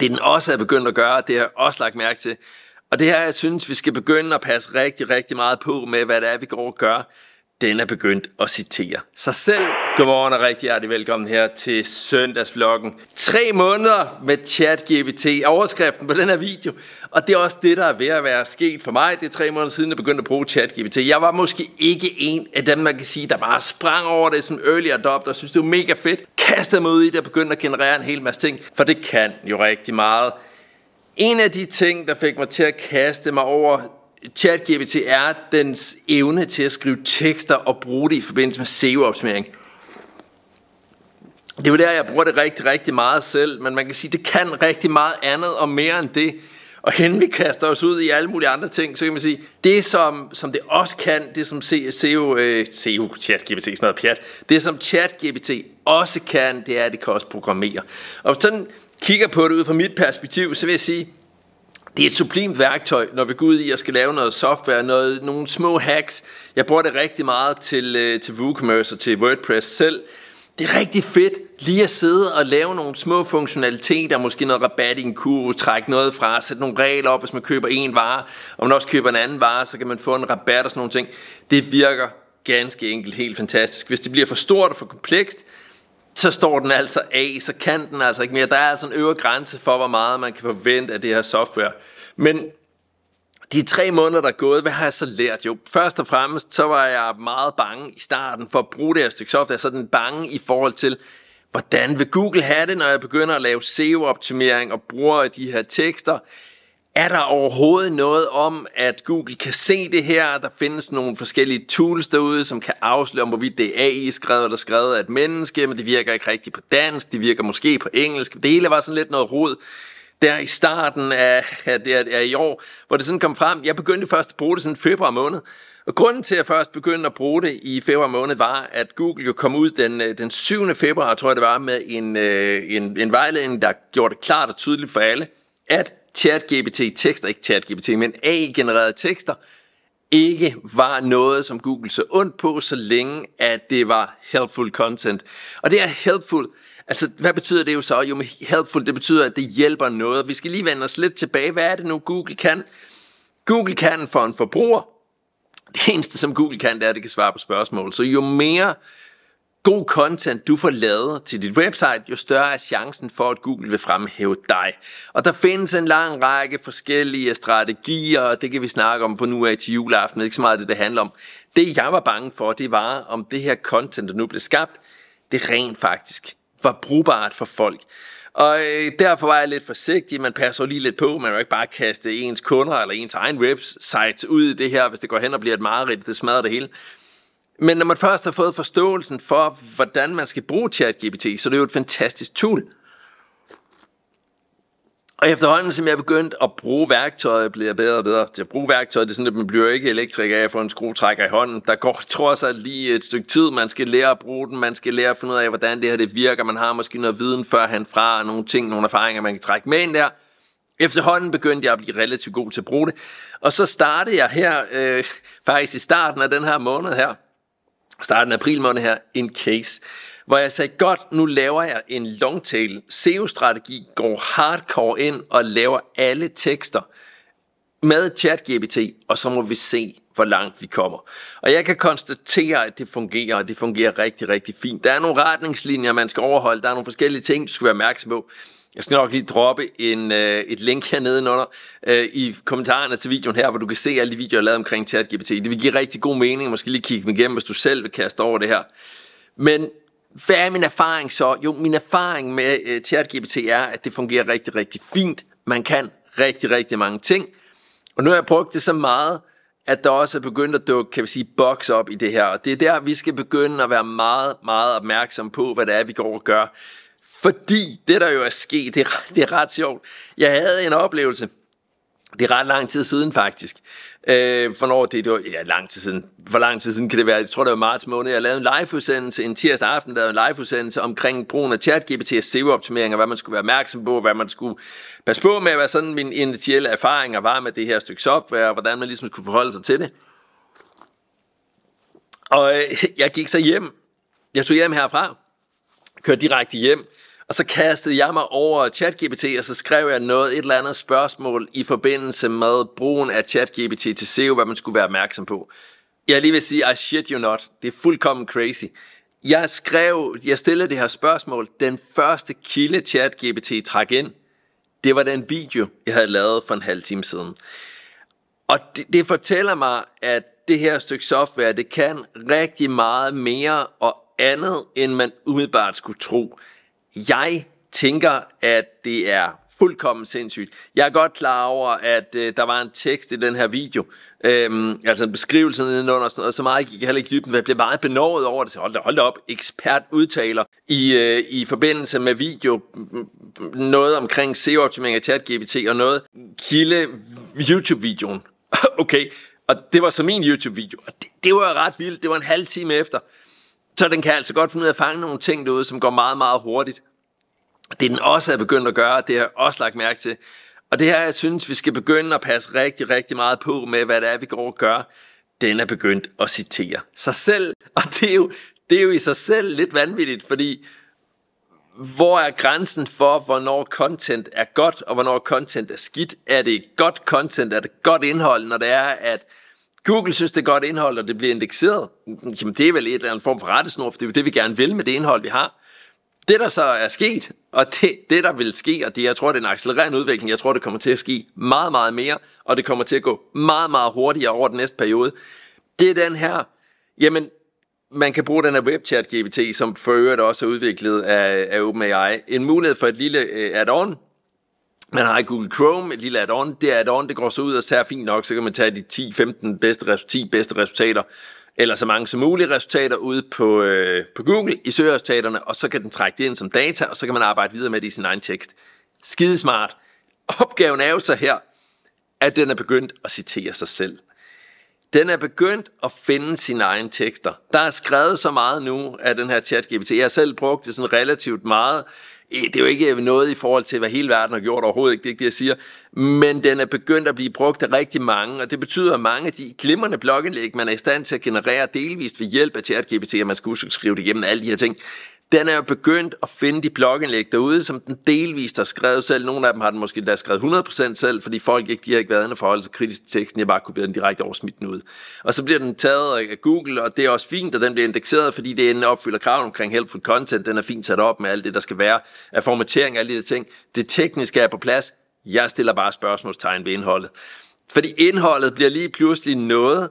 Det den også er begyndt at gøre, det har jeg også lagt mærke til. Og det her, jeg synes, vi skal begynde at passe rigtig, rigtig meget på med, hvad det er, vi går og gør. Den er begyndt at citere sig selv. Godmorgen og rigtig hjertelig velkommen her til søndagsvloggen. Tre måneder med ChatGPT, overskriften på den her video. Og det er også det, der er ved at være sket for mig. Det er tre måneder siden, jeg begyndte at bruge ChatGPT. Jeg var måske ikke en af dem, man kan sige, der bare sprang over det som early adopter Jeg synes, det var mega fedt kastede mig ud i det og begyndte at generere en hel masse ting, for det kan jo rigtig meget. En af de ting, der fik mig til at kaste mig over ChatGPT, er dens evne til at skrive tekster og bruge det i forbindelse med SEO-optimering. Det er jo der, jeg bruger det rigtig, rigtig meget selv, men man kan sige, at det kan rigtig meget andet og mere end det. Og hen vi kaster os ud i alle mulige andre ting, så kan man sige, det som, som det også kan, det som SEO, øh, SEO ChatGPT, sådan noget pjat, det som ChatGPT også kan, det er, at det kan også programmere. Og sådan kigger på det ud fra mit perspektiv, så vil jeg sige, det er et sublimt værktøj, når vi går ud i at skal lave noget software, noget, nogle små hacks. Jeg bruger det rigtig meget til, øh, til WooCommerce og til WordPress selv. Det er rigtig fedt lige at sidde og lave nogle små funktionaliteter, måske noget rabat i en kurve, trække noget fra, sætte nogle regler op, hvis man køber en vare, og man også køber en anden vare, så kan man få en rabat og sådan nogle ting. Det virker ganske enkelt helt fantastisk. Hvis det bliver for stort og for komplekst, så står den altså af, så kan den altså ikke mere. Der er altså en øvre grænse for, hvor meget man kan forvente af det her software. Men de tre måneder, der er gået, hvad har jeg så lært? Jo, først og fremmest, så var jeg meget bange i starten for at bruge det her stykke software, sådan bange i forhold til, hvordan vil Google have det, når jeg begynder at lave SEO-optimering og bruger de her tekster? Er der overhovedet noget om, at Google kan se det her? Der findes nogle forskellige tools derude, som kan afsløre, om hvorvidt det er AI-skrevet eller skrevet af et menneske, men det virker ikke rigtigt på dansk, det virker måske på engelsk. Det hele var sådan lidt noget rod der i starten af, af, af, af i år, hvor det sådan kom frem. Jeg begyndte først at bruge det sådan februar måned, og grunden til, at jeg først begyndte at bruge det i februar måned, var, at Google jo kom ud den, øh, den 7. februar, tror jeg det var, med en, øh, en, en vejledning, der gjorde det klart og tydeligt for alle, at ChatGPT-tekster, ikke ChatGPT, men AI-genererede tekster, ikke var noget, som Google så ondt på, så længe at det var helpful content. Og det er helpful, altså hvad betyder det jo så? Jo, helpful, det betyder, at det hjælper noget. Vi skal lige vende os lidt tilbage. Hvad er det nu, Google kan? Google kan for en forbruger. Det eneste, som Google kan, det er, at det kan svare på spørgsmål. Så jo mere god content du får lavet til dit website, jo større er chancen for, at Google vil fremhæve dig. Og der findes en lang række forskellige strategier, og det kan vi snakke om for nu af til juleaften. Det er ikke så meget det, det handler om. Det, jeg var bange for, det var, om det her content, der nu blev skabt, det rent faktisk var brugbart for folk. Og øh, derfor var jeg lidt forsigtig. Man passer lige lidt på. Man vil ikke bare kaste ens kunder eller ens egen websites ud i det her, hvis det går hen og bliver et mareridt. Det smadrer det hele. Men når man først har fået forståelsen for, hvordan man skal bruge ChatGPT, så det er det jo et fantastisk tool. Og efterhånden, som jeg begyndte at bruge værktøjet, bliver bedre og bedre til at bruge værktøjet. Det er sådan, at man bliver ikke elektriker af at få en skruetrækker i hånden. Der går, tror jeg, lige et stykke tid. Man skal lære at bruge den. Man skal lære at finde ud af, hvordan det her det virker. Man har måske noget viden før han fra, og nogle ting, nogle erfaringer, man kan trække med ind der. Efterhånden begyndte jeg at blive relativt god til at bruge det. Og så startede jeg her, øh, faktisk i starten af den her måned her, starten af april måned her, en case, hvor jeg sagde, godt, nu laver jeg en longtail SEO-strategi, går hardcore ind og laver alle tekster med ChatGPT, og så må vi se, hvor langt vi kommer. Og jeg kan konstatere, at det fungerer, og det fungerer rigtig, rigtig fint. Der er nogle retningslinjer, man skal overholde, der er nogle forskellige ting, du skal være opmærksom på. Jeg skal nok lige droppe en, øh, et link hernede under øh, i kommentarerne til videoen her, hvor du kan se alle de videoer, jeg har lavet omkring ChatGPT. Det vil give rigtig god mening, måske lige kigge dem igennem, hvis du selv vil kaste over det her. Men hvad er min erfaring så? Jo, min erfaring med øh, ChatGPT er, at det fungerer rigtig, rigtig fint. Man kan rigtig, rigtig mange ting. Og nu har jeg brugt det så meget, at der også er begyndt at dukke, kan vi sige, box op i det her. Og det er der, vi skal begynde at være meget, meget opmærksom på, hvad det er, vi går og gør. Fordi det, der jo er sket, det er, det er ret sjovt. Jeg havde en oplevelse, det er ret lang tid siden faktisk. Øh, hvornår det, det var, ja, lang tid siden. Hvor lang tid siden kan det være? Jeg tror, det var marts måned. Jeg lavede en liveudsendelse en tirsdag aften, der var en liveudsendelse omkring brugen af ChatGPT og SEO-optimering, og hvad man skulle være opmærksom på, hvad man skulle passe på med, hvad sådan min initielle erfaringer var med det her stykke software, og hvordan man ligesom skulle forholde sig til det. Og øh, jeg gik så hjem. Jeg tog hjem herfra, kørte direkte hjem, og så kastede jeg mig over ChatGPT, og så skrev jeg noget, et eller andet spørgsmål i forbindelse med brugen af ChatGPT til se, hvad man skulle være opmærksom på. Jeg lige vil sige, I shit you not. Det er fuldkommen crazy. Jeg skrev, jeg stillede det her spørgsmål. Den første kilde ChatGPT trak ind, det var den video, jeg havde lavet for en halv time siden. Og det, det fortæller mig, at det her stykke software, det kan rigtig meget mere og andet, end man umiddelbart skulle tro. Jeg tænker, at det er fuldkommen sindssygt. Jeg er godt klar over, at øh, der var en tekst i den her video, øhm, altså en beskrivelse nedenunder, og sådan noget, så meget gik jeg heller ikke dybden, jeg blev meget benovet over det. Så hold da, hold da op, ekspert udtaler i, øh, i forbindelse med video noget omkring SEO-optimering af ChatGPT og noget kilde YouTube-videoen. okay, og det var så min YouTube-video, det, det var ret vildt, det var en halv time efter. Så den kan altså godt finde ud af at fange nogle ting derude, som går meget, meget hurtigt. Det den også er begyndt at gøre, det har jeg også lagt mærke til. Og det her, jeg synes, vi skal begynde at passe rigtig, rigtig meget på med, hvad det er, vi går og gør. Den er begyndt at citere sig selv. Og det er jo, det er jo i sig selv lidt vanvittigt, fordi hvor er grænsen for, hvornår content er godt, og hvornår content er skidt? Er det godt content? Er det godt indhold, når det er, at Google synes, det er godt indhold, og det bliver indekseret. Jamen, det er vel et eller andet form for rettesnor, for det er jo det, vi gerne vil med det indhold, vi har. Det, der så er sket, og det, det der vil ske, og det, jeg tror, det er en accelererende udvikling, jeg tror, det kommer til at ske meget, meget mere, og det kommer til at gå meget, meget hurtigere over den næste periode, det er den her, jamen, man kan bruge den her webchat GPT, som for øvrigt også er udviklet af, af OpenAI, en mulighed for et lille øh, add-on, man har i Google Chrome et lille add-on. Det er add-on, det går så ud og ser fint nok, så kan man tage de 10-15 bedste, resu- bedste resultater, eller så mange som muligt resultater ude på, øh, på Google i søgeresultaterne, og så kan den trække det ind som data, og så kan man arbejde videre med det i sin egen tekst. Skidesmart. Opgaven er jo så her, at den er begyndt at citere sig selv. Den er begyndt at finde sine egne tekster. Der er skrevet så meget nu af den her chat-GPT. Jeg har selv brugt det sådan relativt meget det er jo ikke noget i forhold til, hvad hele verden har gjort overhovedet, ikke det, er ikke det jeg siger, men den er begyndt at blive brugt af rigtig mange, og det betyder, at mange af de glimrende blogindlæg, man er i stand til at generere delvist ved hjælp af ChatGPT, at man skal huske at skrive det igennem alle de her ting, den er jo begyndt at finde de blogindlæg derude, som den delvist har skrevet selv. Nogle af dem har den måske endda skrevet 100% selv, fordi folk ikke, de har ikke været inde og forholde sig kritisk til teksten. Jeg bare kopieret den direkte over smidt den ud. Og så bliver den taget af Google, og det er også fint, at den bliver indekseret, fordi det endelig opfylder kraven omkring helpful content. Den er fint sat op med alt det, der skal være af formatering og alle de der ting. Det tekniske er på plads. Jeg stiller bare spørgsmålstegn ved indholdet. Fordi indholdet bliver lige pludselig noget,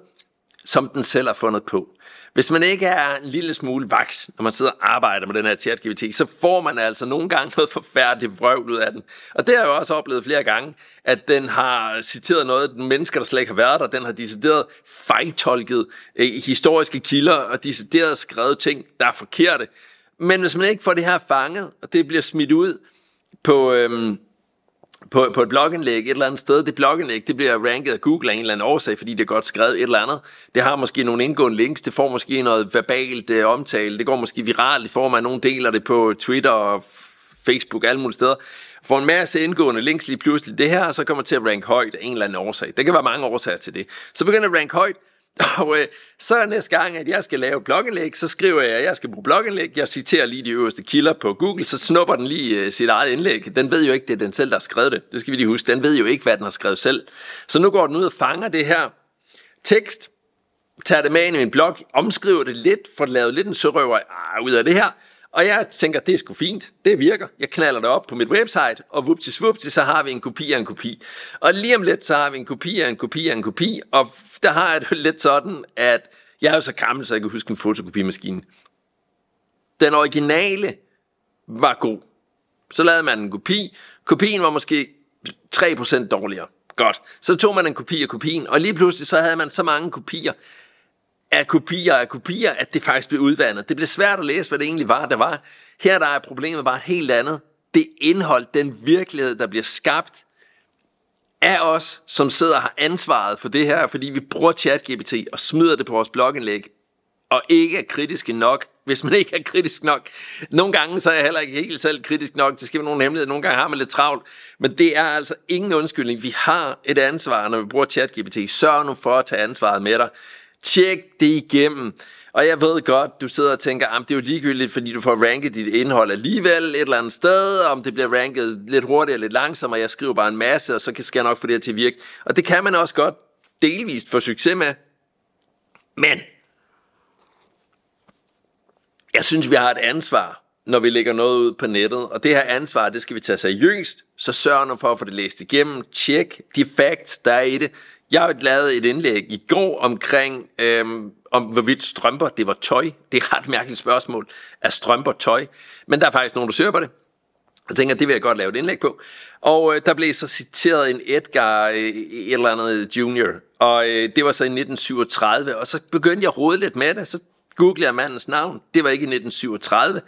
som den selv har fundet på. Hvis man ikke er en lille smule vaks, når man sidder og arbejder med den her ChatGPT, så får man altså nogle gange noget forfærdeligt vrøvl ud af den. Og det har jeg jo også oplevet flere gange, at den har citeret noget af mennesker, der slet ikke har været der. Den har decideret fejltolket øh, historiske kilder og decideret skrevet ting, der er forkerte. Men hvis man ikke får det her fanget, og det bliver smidt ud på... Øh, på, på et blogindlæg et eller andet sted. Det blogindlæg, det bliver ranket af Google af en eller anden årsag, fordi det er godt skrevet et eller andet. Det har måske nogle indgående links, det får måske noget verbalt øh, omtale, det går måske viralt i form af, nogen deler det på Twitter og Facebook, alle mulige steder. Får en masse indgående links lige pludselig det her, og så kommer til at rank højt af en eller anden årsag. Der kan være mange årsager til det. Så begynder at rank højt, Og øh, så næste gang, at jeg skal lave blogindlæg, så skriver jeg, at jeg skal bruge blogindlæg. Jeg citerer lige de øverste kilder på Google, så snupper den lige øh, sit eget indlæg. Den ved jo ikke, det er den selv, der har skrevet det. Det skal vi lige huske. Den ved jo ikke, hvad den har skrevet selv. Så nu går den ud og fanger det her tekst, tager det med ind i min blog, omskriver det lidt, får lavet lidt en sørøver ah, ud af det her, og jeg tænker, det er sgu fint, det virker. Jeg knaller det op på mit website, og vupti svupti, så har vi en kopi af en kopi. Og lige om lidt, så har vi en kopi af en kopi af en kopi, og der har jeg det lidt sådan, at jeg er jo så gammel, så jeg kan huske en fotokopimaskine. Den originale var god. Så lavede man en kopi. Kopien var måske 3% dårligere. Godt. Så tog man en kopi af kopien, og lige pludselig så havde man så mange kopier, af kopier af kopier, at det faktisk blev udvandet. Det blev svært at læse, hvad det egentlig var, der var. Her der er problemet bare helt andet. Det indhold, den virkelighed, der bliver skabt af os, som sidder og har ansvaret for det her, fordi vi bruger ChatGPT og smider det på vores blogindlæg, og ikke er kritiske nok, hvis man ikke er kritisk nok. Nogle gange så er jeg heller ikke helt selv kritisk nok, det skal være nogle hemmeligheder. nogle gange har man lidt travlt, men det er altså ingen undskyldning. Vi har et ansvar, når vi bruger ChatGPT. Sørg nu for at tage ansvaret med dig. Tjek det igennem. Og jeg ved godt, du sidder og tænker, at det er jo ligegyldigt, fordi du får ranket dit indhold alligevel et eller andet sted, om det bliver ranket lidt hurtigere lidt langsommere, jeg skriver bare en masse, og så kan jeg nok få det her til at virke. Og det kan man også godt delvist få succes med. Men jeg synes, vi har et ansvar, når vi lægger noget ud på nettet, og det her ansvar, det skal vi tage seriøst, så sørg nu for at få det læst igennem, tjek de facts, der er i det, jeg har lavet et indlæg i går omkring, øhm, om hvorvidt strømper det var tøj. Det er et ret mærkeligt spørgsmål. Er strømper tøj? Men der er faktisk nogen, der søger på det. Jeg tænker, det vil jeg godt lave et indlæg på. Og øh, der blev så citeret en Edgar øh, et eller andet junior. Og øh, det var så i 1937. Og så begyndte jeg at rode lidt med det. Så googlede jeg mandens navn. Det var ikke i 1937.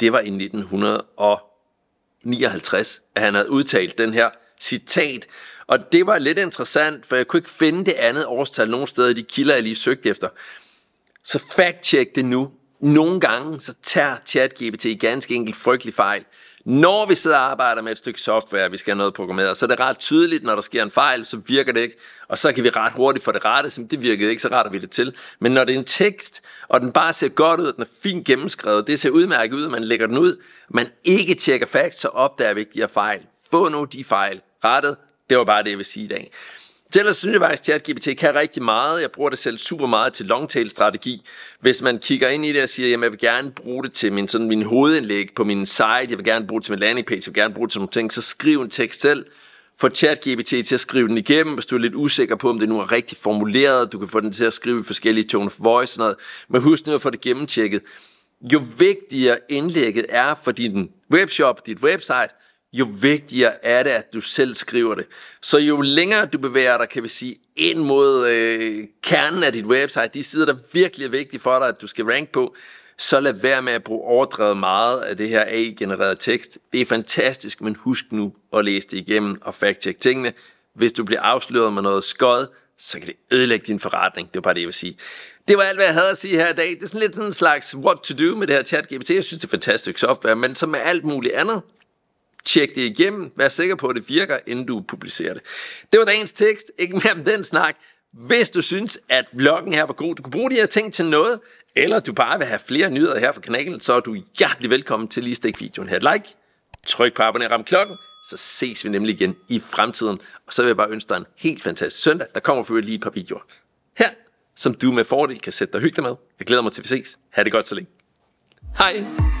Det var i 1959, at han havde udtalt den her citat. Og det var lidt interessant, for jeg kunne ikke finde det andet årstal nogen steder i de kilder, jeg lige søgte efter. Så fact-check det nu. Nogle gange så tager ChatGPT ganske enkelt frygtelig fejl. Når vi sidder og arbejder med et stykke software, vi skal have noget programmeret, så er det ret tydeligt, når der sker en fejl, så virker det ikke. Og så kan vi ret hurtigt få det rette, som det virkede ikke, så retter vi det til. Men når det er en tekst, og den bare ser godt ud, og den er fint gennemskrevet, det ser udmærket ud, at man lægger den ud, man ikke tjekker facts, så opdager vi ikke de her fejl. Få nu de fejl rettet, det var bare det, jeg vil sige i dag. Så ellers synes jeg faktisk, at GPT kan rigtig meget. Jeg bruger det selv super meget til longtail-strategi. Hvis man kigger ind i det og siger, at jeg vil gerne bruge det til min, sådan min hovedindlæg på min site, jeg vil gerne bruge det til min landing page, jeg vil gerne bruge det til nogle ting, så skriv en tekst selv. Få ChatGPT til at skrive den igennem, hvis du er lidt usikker på, om det nu er rigtigt formuleret. Du kan få den til at skrive i forskellige tone of voice og sådan noget. Men husk nu at få det gennemtjekket. Jo vigtigere indlægget er for din webshop, dit website, jo vigtigere er det, at du selv skriver det. Så jo længere du bevæger dig, kan vi sige, ind mod øh, kernen af dit website, de sider, der virkelig er vigtige for dig, at du skal rank på, så lad være med at bruge overdrevet meget af det her AI-genererede tekst. Det er fantastisk, men husk nu at læse det igennem og fact-check tingene. Hvis du bliver afsløret med noget skod, så kan det ødelægge din forretning. Det var bare det, jeg vil sige. Det var alt, hvad jeg havde at sige her i dag. Det er sådan lidt sådan en slags what to do med det her chat GPT. Jeg synes, det er fantastisk software, men som med alt muligt andet, Tjek det igennem. Vær sikker på, at det virker, inden du publicerer det. Det var dagens tekst. Ikke mere om den snak. Hvis du synes, at vloggen her var god, du kunne bruge de her ting til noget, eller du bare vil have flere nyheder her fra kanalen, så er du hjertelig velkommen til lige at stikke videoen her et like. Tryk på abonner om klokken, så ses vi nemlig igen i fremtiden. Og så vil jeg bare ønske dig en helt fantastisk søndag. Der kommer for lige et par videoer her, som du med fordel kan sætte dig hyggeligt med. Jeg glæder mig til, at vi ses. Ha' det godt så længe. Hej!